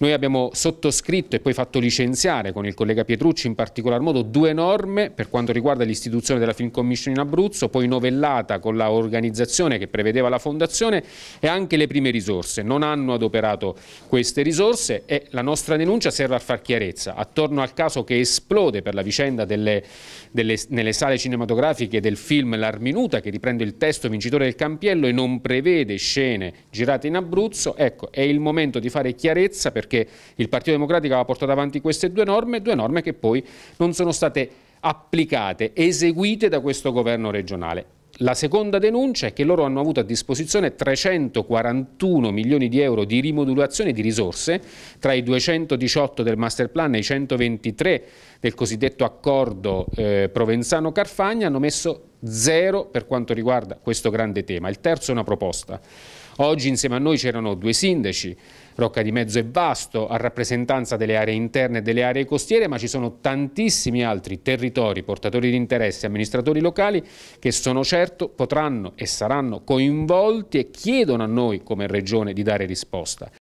Noi abbiamo sottoscritto e poi fatto licenziare con il collega Pietrucci in particolar modo due norme per quanto riguarda l'istituzione della Film Commission in Abruzzo, poi novellata con l'organizzazione che prevedeva la fondazione e anche le prime risorse. Non hanno adoperato queste risorse e la nostra denuncia serve a far chiarezza attorno al caso che esplode per la vicenda delle, delle, nelle sale cinematografiche del film L'Arminuta che riprende il testo vincitore del Campiello e non prevede scene girate in Abruzzo. Ecco, è il momento di fare chiarezza perché perché il Partito Democratico aveva portato avanti queste due norme, due norme che poi non sono state applicate, eseguite da questo governo regionale. La seconda denuncia è che loro hanno avuto a disposizione 341 milioni di euro di rimodulazione di risorse tra i 218 del master plan e i 123 del cosiddetto accordo eh, Provenzano-Carfagna, hanno messo zero per quanto riguarda questo grande tema. Il terzo è una proposta. Oggi insieme a noi c'erano due sindaci, Rocca di Mezzo e Vasto, a rappresentanza delle aree interne e delle aree costiere, ma ci sono tantissimi altri territori, portatori di interesse, amministratori locali che sono certo potranno e saranno coinvolti e chiedono a noi come Regione di dare risposta.